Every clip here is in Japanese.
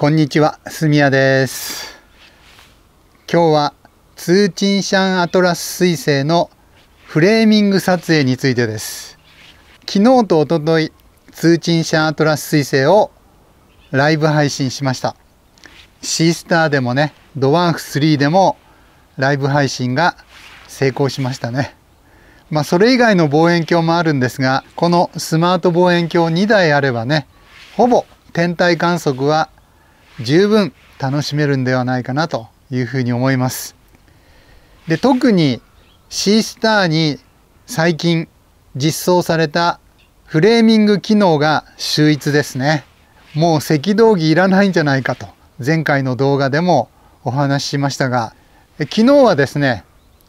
こんにちは、すみやです。今日は通勤シャンアトラス彗星のフレーミング撮影についてです。昨日と一昨日通勤シャンアトラス彗星をライブ配信しました。シースターでもね、ドワンフ3でもライブ配信が成功しましたね。まあそれ以外の望遠鏡もあるんですが、このスマート望遠鏡2台あればね、ほぼ天体観測は十分楽しめるんではないかなというふうに思います。で特にシースターに最近実装されたフレーミング機能が秀逸ですね。もう赤道儀いらないんじゃないかと前回の動画でもお話ししましたが昨日はですね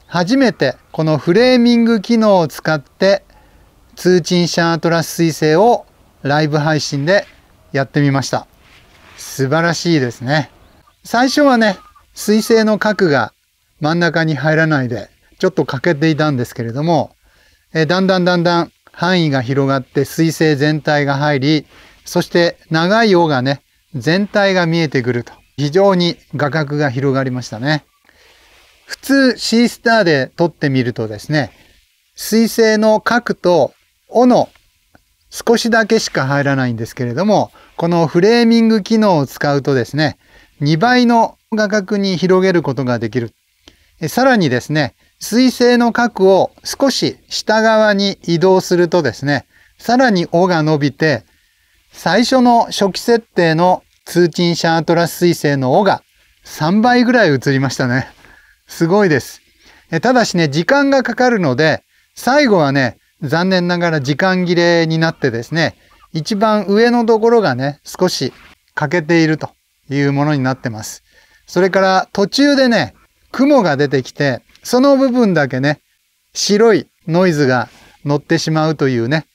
初めてこのフレーミング機能を使って通信車アトラス彗星をライブ配信でやってみました。素晴らしいですね。最初はね、水星の角が真ん中に入らないで、ちょっと欠けていたんですけれども、えだんだんだんだん範囲が広がって水星全体が入り、そして長い尾がね、全体が見えてくると。非常に画角が広がりましたね。普通 C スターで撮ってみるとですね、水星の角と尾の少しだけしか入らないんですけれども、このフレーミング機能を使うとですね、2倍の画角に広げることができる。さらにですね、水性の角を少し下側に移動するとですね、さらに尾が伸びて、最初の初期設定の通勤車アトラス水星の尾が3倍ぐらい映りましたね。すごいです。ただしね、時間がかかるので、最後はね、残念ながら時間切れになってですね、一番上のところがね、少し欠けているというものになってます。それから途中でね、雲が出てきて、その部分だけね、白いノイズが乗ってしまうというね、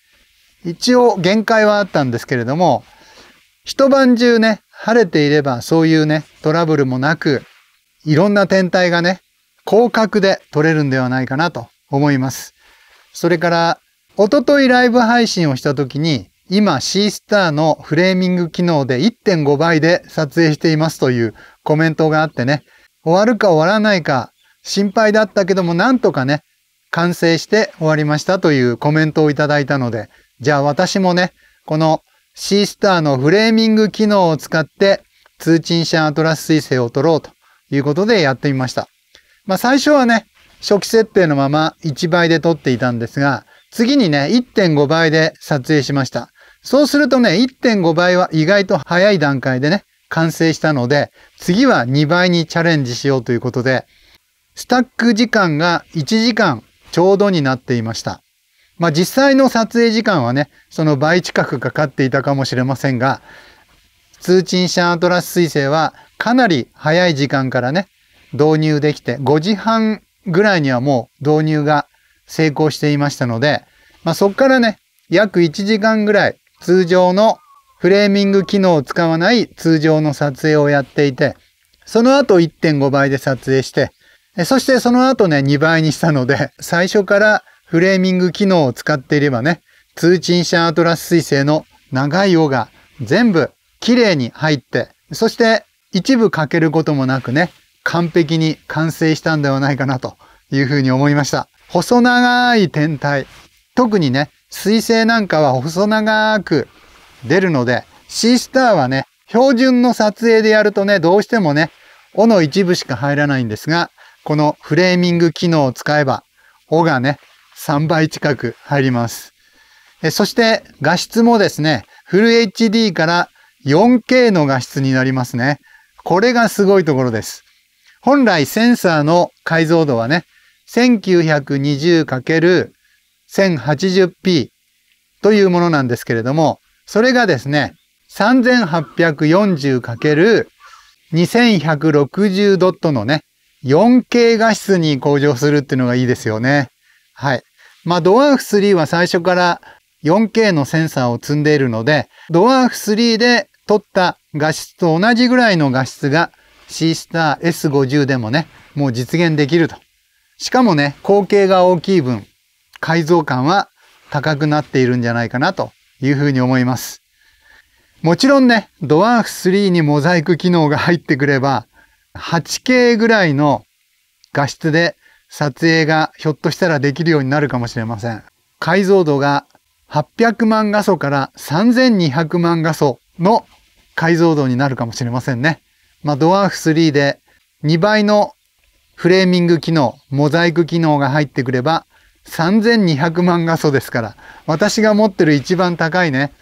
一応限界はあったんですけれども、一晩中ね、晴れていればそういうね、トラブルもなく、いろんな天体がね、広角で撮れるんではないかなと思います。それから、おとといライブ配信をした時に、今 C スターのフレーミング機能で1.5倍で撮影していますというコメントがあってね、終わるか終わらないか心配だったけどもなんとかね、完成して終わりましたというコメントをいただいたので、じゃあ私もね、この C スターのフレーミング機能を使って通信車アトラス彗星を撮ろうということでやってみました。まあ最初はね、初期設定のまま1倍で撮っていたんですが、次にね、1.5倍で撮影しました。そうするとね、1.5倍は意外と早い段階でね、完成したので、次は2倍にチャレンジしようということで、スタック時間が1時間ちょうどになっていました。まあ実際の撮影時間はね、その倍近くかかっていたかもしれませんが、通信車アトラス彗星はかなり早い時間からね、導入できて、5時半ぐらいにはもう導入が成功していましたので、まあそこからね、約1時間ぐらい通常のフレーミング機能を使わない通常の撮影をやっていて、その後1.5倍で撮影して、そしてその後ね、2倍にしたので、最初からフレーミング機能を使っていればね、通勤車アトラス彗星の長い尾が全部綺麗に入って、そして一部欠けることもなくね、完璧に完成したんではないかなというふうに思いました。細長い天体。特にね、水星なんかは細長く出るので、C スターはね、標準の撮影でやるとね、どうしてもね、尾の一部しか入らないんですが、このフレーミング機能を使えば、尾がね、3倍近く入ります。えそして画質もですね、フル HD から 4K の画質になりますね。これがすごいところです。本来センサーの解像度はね、1920× 1080p というものなんですけれども、それがですね、3840×2160 ドットのね、4K 画質に向上するっていうのがいいですよね。はい。まあ、ドワーフ3は最初から 4K のセンサーを積んでいるので、ドワーフ3で撮った画質と同じぐらいの画質が C スター S50 でもね、もう実現できると。しかもね、光景が大きい分、解像感は高くなっているんじゃないかなというふうに思います。もちろんね、ドワーフ3にモザイク機能が入ってくれば、8K ぐらいの画質で撮影がひょっとしたらできるようになるかもしれません。解像度が800万画素から3200万画素の解像度になるかもしれませんね。まあ、ドワーフ3で2倍のフレーミング機能、モザイク機能が入ってくれば、3200万画素ですから、私が持ってる一番高いね、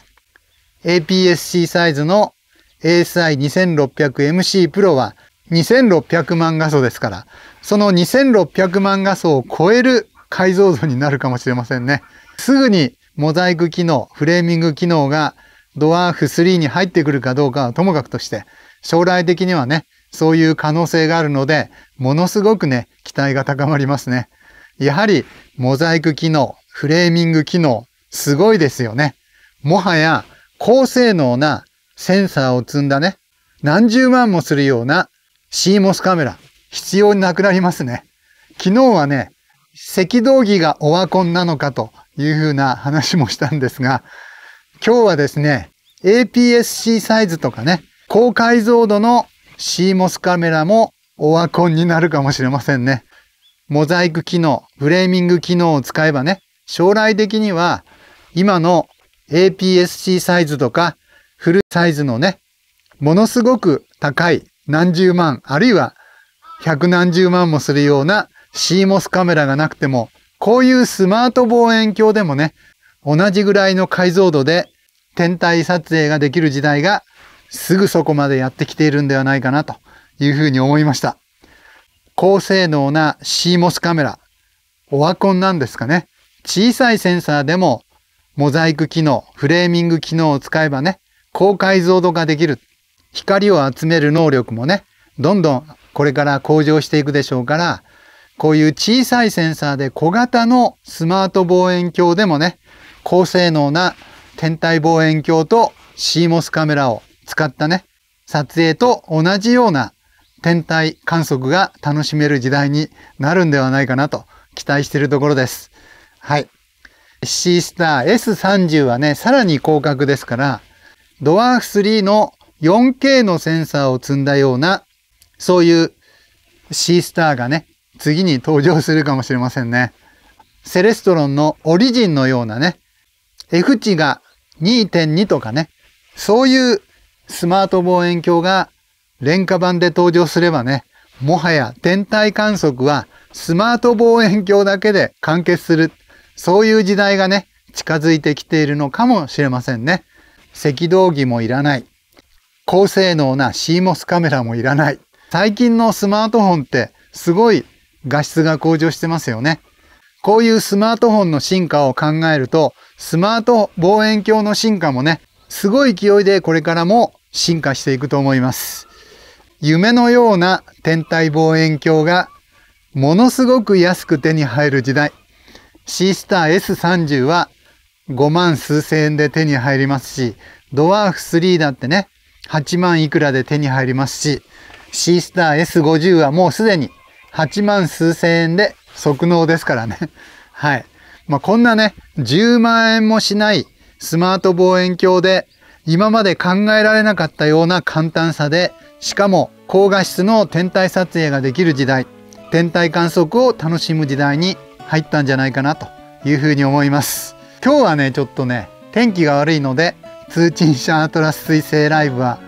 APS-C サイズの ASI2600MC Pro は2600万画素ですから、その2600万画素を超える解像度になるかもしれませんね。すぐにモザイク機能、フレーミング機能がドワーフ3に入ってくるかどうかはともかくとして、将来的にはね、そういう可能性があるので、ものすごくね、期待が高まりますね。やはりモザイク機能、フレーミング機能、すごいですよね。もはや高性能なセンサーを積んだね、何十万もするような CMOS カメラ、必要なくなりますね。昨日はね、赤道儀がオワコンなのかというふうな話もしたんですが、今日はですね、APS-C サイズとかね、高解像度の CMOS カメラもオワコンになるかもしれませんね。モザイク機能、フレーミング機能を使えばね、将来的には今の APS-C サイズとかフルサイズのね、ものすごく高い何十万、あるいは百何十万もするような CMOS カメラがなくても、こういうスマート望遠鏡でもね、同じぐらいの解像度で天体撮影ができる時代がすぐそこまでやってきているんではないかなというふうに思いました。高性能な CMOS カメラ、オワコンなんですかね。小さいセンサーでもモザイク機能、フレーミング機能を使えばね、高解像度ができる。光を集める能力もね、どんどんこれから向上していくでしょうから、こういう小さいセンサーで小型のスマート望遠鏡でもね、高性能な天体望遠鏡と CMOS カメラを使ったね、撮影と同じような天体観測が楽しめる時代になるんではないかなと期待しているところです。はい。C スター S30 はね、さらに広角ですから、ドワーフ3の 4K のセンサーを積んだような、そういう C スターがね、次に登場するかもしれませんね。セレストロンのオリジンのようなね、F 値が2.2とかね、そういうスマート望遠鏡が廉価版で登場すればね、もはや天体観測はスマート望遠鏡だけで完結する、そういう時代がね、近づいてきているのかもしれませんね。赤道儀もいらない。高性能な CMOS カメラもいらない。最近のスマートフォンってすごい画質が向上してますよね。こういうスマートフォンの進化を考えると、スマート望遠鏡の進化もね、すごい勢いでこれからも進化していくと思います。夢のような天体望遠鏡がものすごく安く手に入る時代、シースター S30 は5万数千円で手に入りますし、ドワーフ3だってね、8万いくらで手に入りますし、シースター S50 はもうすでに8万数千円で即納ですからね。はい。まあ、こんなね、10万円もしないスマート望遠鏡で今まで考えられなかったような簡単さでしかも高画質の天体撮影ができる時代天体観測を楽しむ時代に入ったんじゃないかなというふうに思います今日はねちょっとね天気が悪いので通勤者アトラス彗星ライブは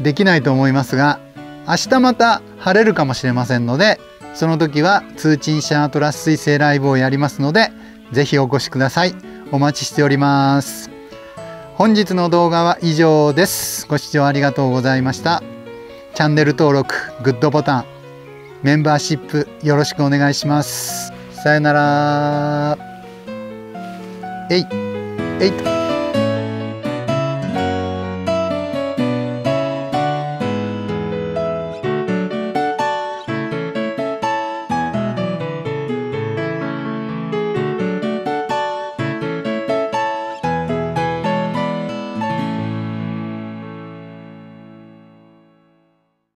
できないと思いますが明日また晴れるかもしれませんのでその時は通勤者アトラス彗星ライブをやりますのでぜひお越しくださいお待ちしております本日の動画は以上ですご視聴ありがとうございましたチャンネル登録、グッドボタン、メンバーシップよろしくお願いします。さよなら。えい、えい